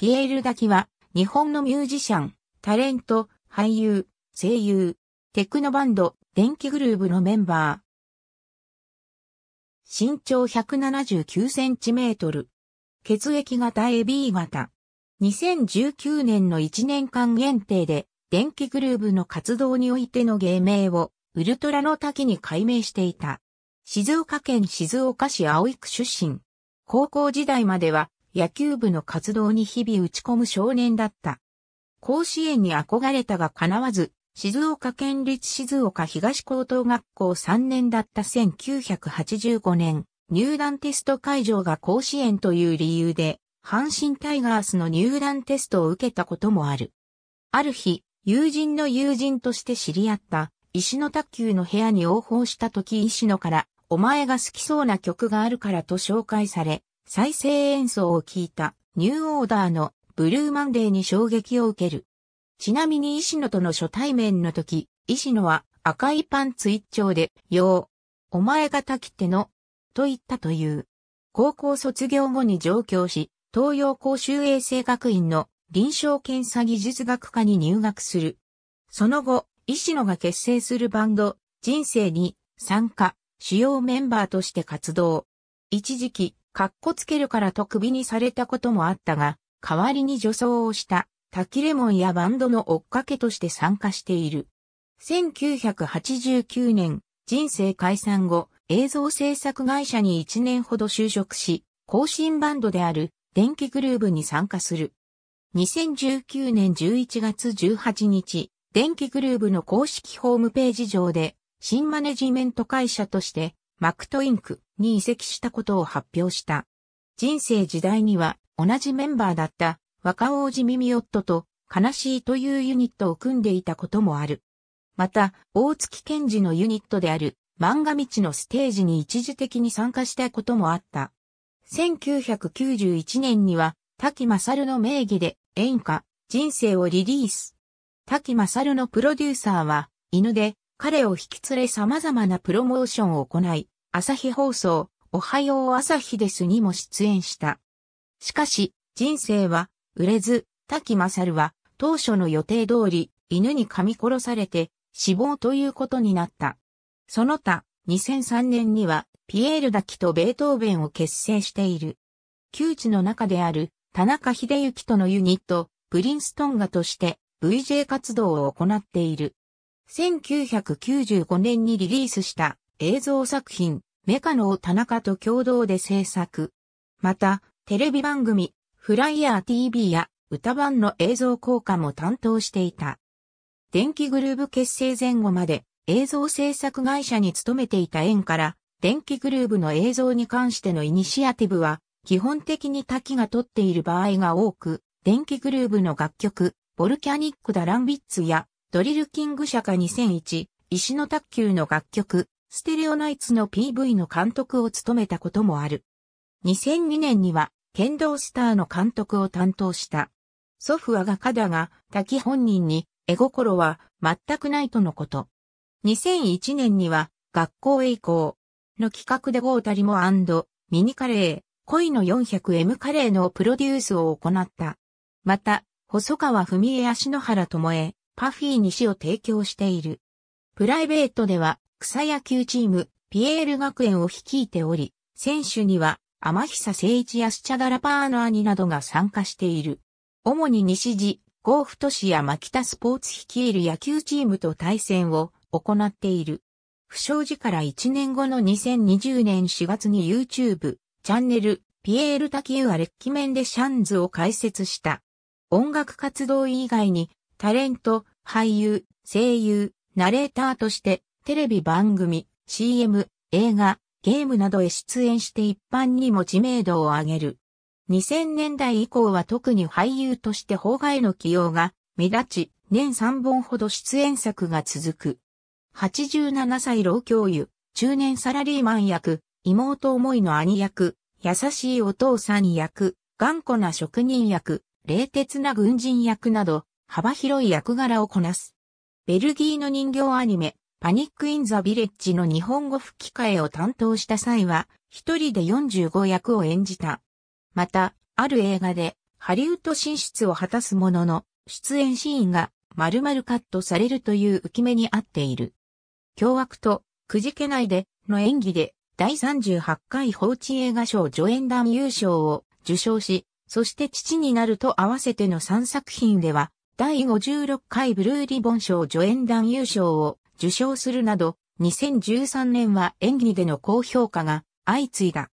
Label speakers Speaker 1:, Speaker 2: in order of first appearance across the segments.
Speaker 1: ピエール・滝キは、日本のミュージシャン、タレント、俳優、声優、テクノバンド、電気グルーブのメンバー。身長179センチメートル。血液型 AB 型。2019年の1年間限定で、電気グルーブの活動においての芸名を、ウルトラの滝に改名していた。静岡県静岡市青井区出身。高校時代までは、野球部の活動に日々打ち込む少年だった。甲子園に憧れたが叶わず、静岡県立静岡東高等学校3年だった1985年、入団テスト会場が甲子園という理由で、阪神タイガースの入団テストを受けたこともある。ある日、友人の友人として知り合った、石野卓球の部屋に応報した時石野から、お前が好きそうな曲があるからと紹介され、再生演奏を聴いたニューオーダーのブルーマンデーに衝撃を受ける。ちなみに石野との初対面の時、石野は赤いパンツ一丁で、よう、お前がたきっての、と言ったという。高校卒業後に上京し、東洋公衆衛生学院の臨床検査技術学科に入学する。その後、石野が結成するバンド、人生に参加、主要メンバーとして活動。一時期、かっこつけるからと首にされたこともあったが、代わりに助走をした滝レモンやバンドの追っかけとして参加している。1989年、人生解散後、映像制作会社に1年ほど就職し、更新バンドである電気グルーブに参加する。2019年11月18日、電気グルーブの公式ホームページ上で、新マネジメント会社としてマクトインクに移籍したことを発表した。人生時代には同じメンバーだった若王子ミミオットと悲しいというユニットを組んでいたこともある。また、大月健治のユニットである漫画道のステージに一時的に参加したこともあった。1991年には、滝勝の名義で演歌、人生をリリース。滝勝のプロデューサーは、犬で、彼を引き連れ様々なプロモーションを行い、朝日放送、おはよう朝日ですにも出演した。しかし、人生は、売れず、滝勝は、当初の予定通り、犬に噛み殺されて、死亡ということになった。その他、2003年には、ピエール・ダキとベートーベンを結成している。旧知の中である、田中秀幸とのユニット、プリンストンガとして VJ 活動を行っている。1995年にリリースした映像作品、メカノを田中と共同で制作。また、テレビ番組、フライヤー TV や歌版の映像効果も担当していた。電気グルーブ結成前後まで映像制作会社に勤めていた縁から、電気グルーブの映像に関してのイニシアティブは、基本的に滝が取っている場合が多く、電気グルーブの楽曲、ボルキャニック・ダ・ランビッツや、ドリルキング社か2001、石の卓球の楽曲、ステレオナイツの PV の監督を務めたこともある。2002年には、剣道スターの監督を担当した。祖父は画家だが、滝本人に、絵心は全くないとのこと。2001年には、学校へ行こう。の企画でゴータリモミニカレー、恋の 400M カレーのプロデュースを行った。また、細川文江足の原智恵、パフィー西を提供している。プライベートでは、草野球チーム、ピエール学園を率いており、選手には、天久誠一やスチャダラパーの兄などが参加している。主に西地、甲府都市や牧田スポーツ率いる野球チームと対戦を行っている。不祥事から1年後の2020年4月に YouTube、チャンネル、ピエールュー・はレッキメンでシャンズを開設した。音楽活動以外に、タレント、俳優、声優、ナレーターとして、テレビ番組、CM、映画、ゲームなどへ出演して一般にも知名度を上げる。2000年代以降は特に俳優として邦画への起用が目立ち、年3本ほど出演作が続く。87歳老教諭、中年サラリーマン役、妹思いの兄役、優しいお父さん役、頑固な職人役、冷徹な軍人役など、幅広い役柄をこなす。ベルギーの人形アニメ、パニック・イン・ザ・ビレッジの日本語吹き替えを担当した際は、一人で45役を演じた。また、ある映画で、ハリウッド進出を果たすものの、出演シーンが丸々カットされるという浮き目に合っている。凶悪と、くじけないで、の演技で、第38回放置映画賞助演団優勝を受賞し、そして父になると合わせての3作品では、第56回ブルーリボン賞助演団優勝を受賞するなど、2013年は演技での高評価が相次いだ。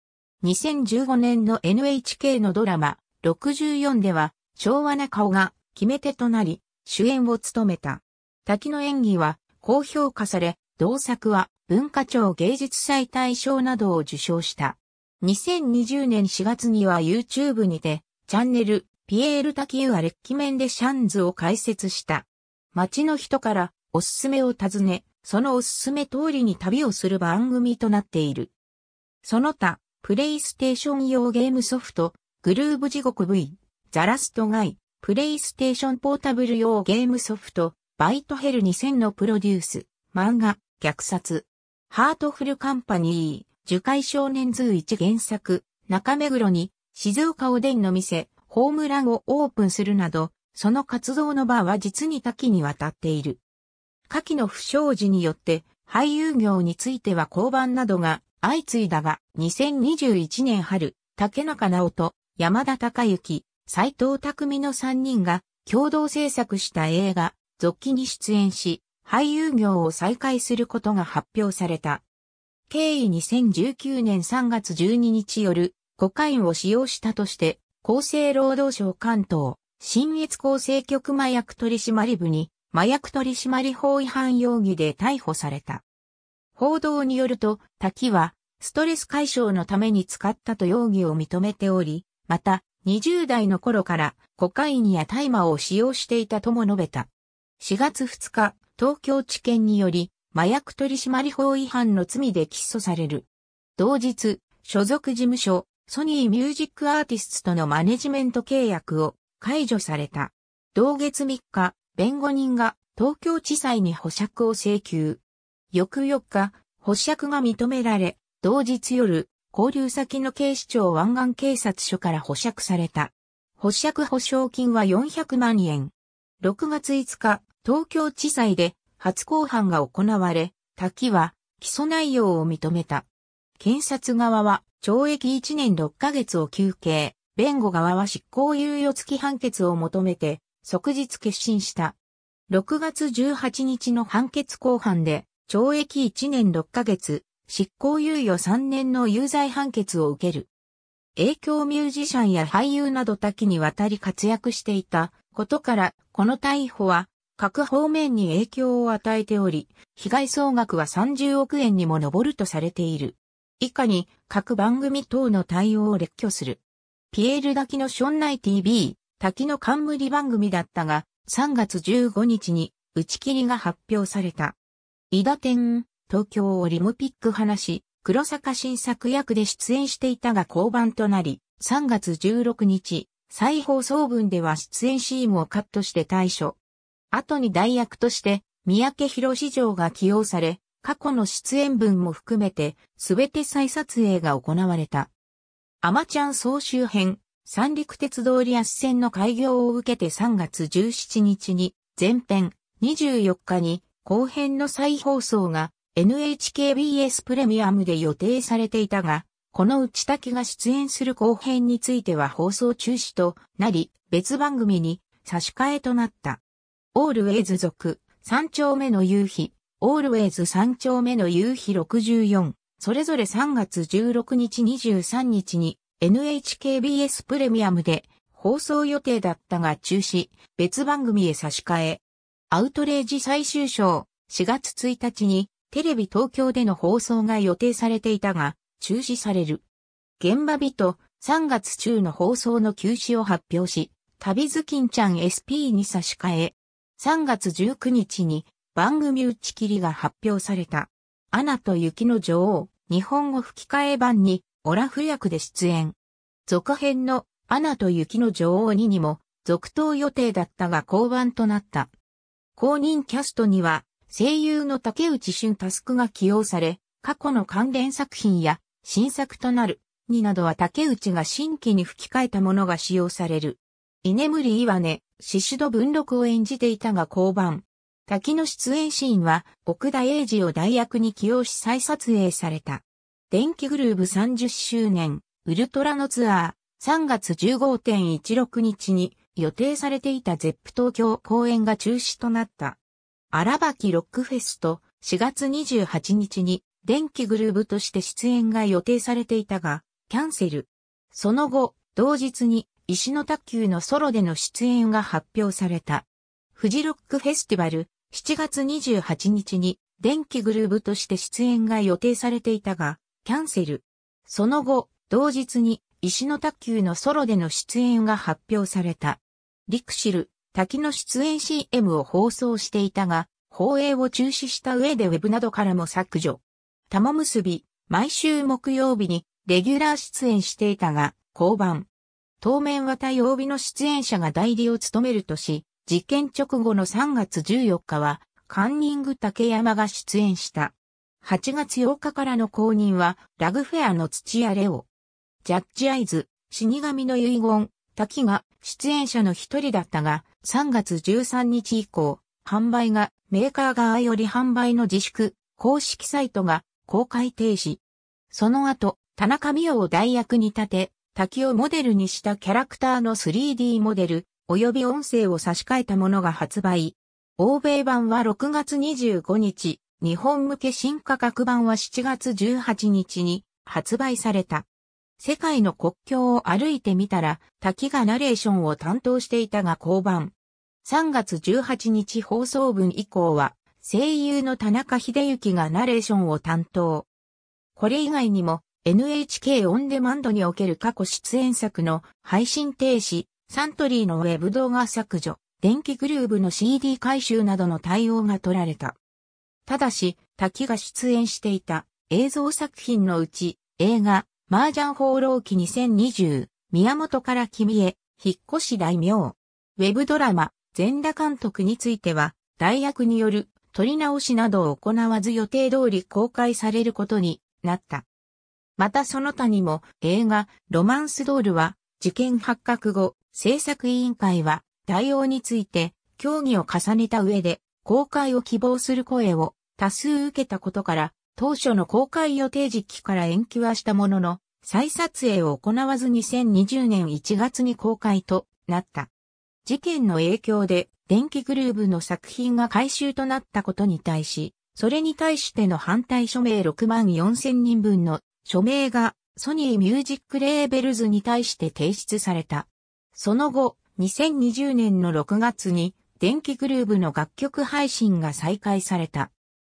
Speaker 1: 2015年の NHK のドラマ64では昭和な顔が決め手となり主演を務めた。滝の演技は高評価され、同作は文化庁芸術祭大賞などを受賞した。2020年4月には YouTube にてチャンネルピエール・タキユア・レッキメンでシャンズを開設した。街の人からおすすめを尋ね、そのおすすめ通りに旅をする番組となっている。その他、プレイステーション用ゲームソフト、グルーブ地獄 V、ザラストガイ、プレイステーションポータブル用ゲームソフト、バイトヘル2000のプロデュース、漫画、虐殺、ハートフルカンパニー、樹海少年図1原作、中目黒に、静岡おでんの店、ホームランをオープンするなど、その活動の場は実に多岐にわたっている。下記の不祥事によって俳優業については降板などが相次いだが、2021年春、竹中直人、山田孝之、斎藤匠の3人が共同制作した映画、続記に出演し、俳優業を再開することが発表された。経緯2019年3月12日夜、コカインを使用したとして、厚生労働省関東、新越厚生局麻薬取締部に麻薬取締法違反容疑で逮捕された。報道によると、滝は、ストレス解消のために使ったと容疑を認めており、また、20代の頃からコカインや大麻を使用していたとも述べた。4月2日、東京地検により、麻薬取締法違反の罪で起訴される。同日、所属事務所、ソニーミュージックアーティストとのマネジメント契約を解除された。同月3日、弁護人が東京地裁に保釈を請求。翌4日、保釈が認められ、同日夜、交流先の警視庁湾岸警察署から保釈された。保釈保証金は400万円。6月5日、東京地裁で初公判が行われ、滝は起訴内容を認めた。検察側は懲役1年6ヶ月を求刑、弁護側は執行猶予付き判決を求めて即日決心した。6月18日の判決公判で、懲役1年6ヶ月、執行猶予3年の有罪判決を受ける。影響ミュージシャンや俳優など多岐にわたり活躍していたことから、この逮捕は各方面に影響を与えており、被害総額は30億円にも上るとされている。以下に各番組等の対応を列挙する。ピエール・ダキのションナイ TV、滝の冠番組だったが、3月15日に打ち切りが発表された。伊田天、東京オリムピック話、黒坂新作役で出演していたが降板となり、3月16日、再放送分では出演シーンをカットして対処。後に代役として、三宅博史上が起用され、過去の出演分も含めて、すべて再撮影が行われた。アマチャン総集編、三陸鉄道リアス線の開業を受けて3月17日に前編、24日に後編の再放送が NHKBS プレミアムで予定されていたが、この内滝が出演する後編については放送中止となり、別番組に差し替えとなった。オールウェイズ族、三丁目の夕日、オールウェイズ三丁目の夕日64、それぞれ3月16日23日に NHKBS プレミアムで放送予定だったが中止、別番組へ差し替え。アウトレージ最終章、4月1日にテレビ東京での放送が予定されていたが、中止される。現場日と3月中の放送の休止を発表し、旅ずきんちゃん SP に差し替え、3月19日に番組打ち切りが発表された。アナと雪の女王、日本語吹き替え版にオラフ役で出演。続編のアナと雪の女王2にも続投予定だったが降板となった。公認キャストには声優の竹内俊タスクが起用され、過去の関連作品や新作となるになどは竹内が新規に吹き替えたものが使用される。居眠り岩根、子戸文禄を演じていたが降板。滝の出演シーンは奥田英二を代役に起用し再撮影された。電気グルーブ30周年、ウルトラのツアー、3月15.16日に予定されていたゼップ東京公演が中止となった。荒垣ロックフェスト、4月28日に電気グルーブとして出演が予定されていたが、キャンセル。その後、同日に石の卓球のソロでの出演が発表された。フジロックフェスティバル7月28日に電気グルーブとして出演が予定されていたが、キャンセル。その後、同日に石の卓球のソロでの出演が発表された。リクシル、滝の出演 CM を放送していたが、放映を中止した上でウェブなどからも削除。玉結び、毎週木曜日にレギュラー出演していたが、降板。当面は対曜日の出演者が代理を務めるとし、事件直後の3月14日は、カンニング竹山が出演した。8月8日からの公認は、ラグフェアの土屋レオ。ジャッジアイズ、死神の遺言、滝が出演者の一人だったが、3月13日以降、販売がメーカー側より販売の自粛、公式サイトが公開停止。その後、田中美代を代役に立て、滝をモデルにしたキャラクターの 3D モデル、及び音声を差し替えたものが発売。欧米版は6月25日、日本向け新価格版は7月18日に発売された。世界の国境を歩いてみたら、滝がナレーションを担当していたが降板。3月18日放送分以降は、声優の田中秀幸がナレーションを担当。これ以外にも、NHK オンデマンドにおける過去出演作の配信停止、サントリーのウェブ動画削除、電気グルーブの CD 回収などの対応が取られた。ただし、滝が出演していた映像作品のうち、映画、麻雀放浪記2020、宮本から君へ、引っ越し大名。ウェブドラマ、全裸監督については、代役による撮り直しなどを行わず予定通り公開されることになった。またその他にも映画ロマンスドールは事件発覚後、制作委員会は対応について協議を重ねた上で公開を希望する声を多数受けたことから、当初の公開予定時期から延期はしたものの、再撮影を行わず2020年1月に公開となった。事件の影響で、電気グルーブの作品が回収となったことに対し、それに対しての反対署名6万4千人分の署名がソニーミュージックレーベルズに対して提出された。その後、2020年の6月に電気グルーブの楽曲配信が再開された。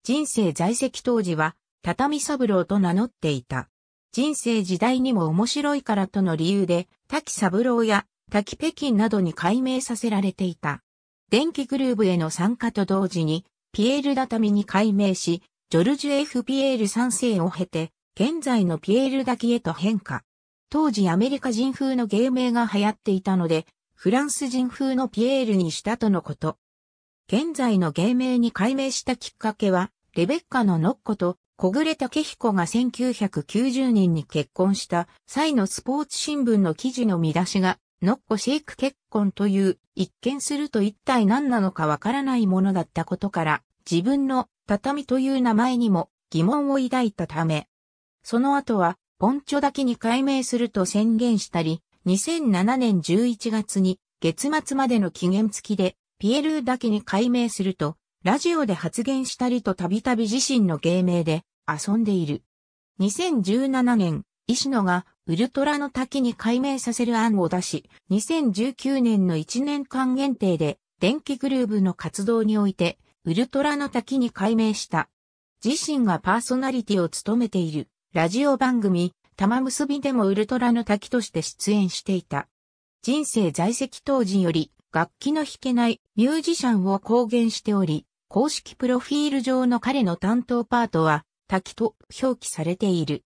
Speaker 1: 人生在籍当時は、畳三郎と名乗っていた。人生時代にも面白いからとの理由で、滝三郎や滝北京などに改名させられていた。電気グルーブへの参加と同時に、ピエール畳に改名し、ジョルジュ F・ ピエール3世を経て、現在のピエール滝へと変化。当時アメリカ人風の芸名が流行っていたので、フランス人風のピエールにしたとのこと。現在の芸名に改名したきっかけは、レベッカのノッコと小暮武彦が1990年に結婚した際のスポーツ新聞の記事の見出しが、ノッコシェイク結婚という、一見すると一体何なのかわからないものだったことから、自分の畳という名前にも疑問を抱いたため、その後は、ポンチョだけに改名すると宣言したり、2007年11月に月末までの期限付きで、ピエルーだけに改名するとラジオで発言したりとたびたび自身の芸名で遊んでいる。2017年、石野がウルトラの滝に改名させる案を出し、2019年の1年間限定で電気グルーブの活動においてウルトラの滝に改名した。自身がパーソナリティを務めているラジオ番組玉結びでもウルトラの滝として出演していた。人生在籍当時より楽器の弾けないミュージシャンを公言しており、公式プロフィール上の彼の担当パートは、滝と表記されている。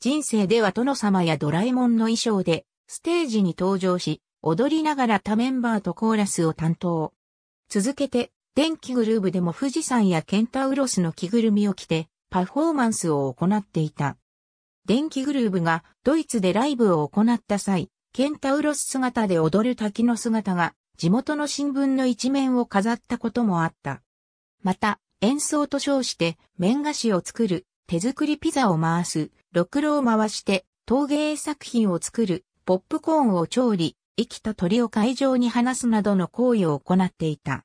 Speaker 1: 人生では殿様やドラえもんの衣装で、ステージに登場し、踊りながら他メンバーとコーラスを担当。続けて、電気グルーブでも富士山やケンタウロスの着ぐるみを着て、パフォーマンスを行っていた。電気グルーブがドイツでライブを行った際、ケンタウロス姿で踊る滝の姿が地元の新聞の一面を飾ったこともあった。また、演奏と称して、麺菓子を作る、手作りピザを回す、ろくろを回して、陶芸作品を作る、ポップコーンを調理、生きた鳥を会場に放すなどの行為を行っていた。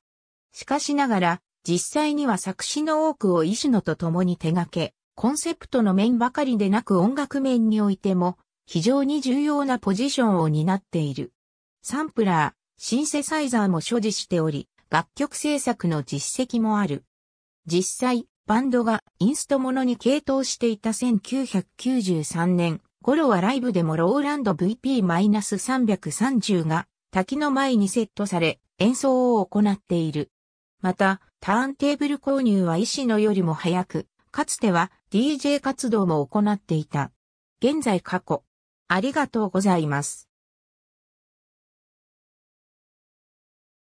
Speaker 1: しかしながら、実際には作詞の多くを石野と共に手掛け、コンセプトの面ばかりでなく音楽面においても、非常に重要なポジションを担っている。サンプラー、シンセサイザーも所持しており、楽曲制作の実績もある。実際、バンドがインストものに傾倒していた1993年頃はライブでもローランド VP-330 が滝の前にセットされ演奏を行っている。また、ターンテーブル購入は石野よりも早く、かつては DJ 活動も行っていた。現在過去。ありがとうございます。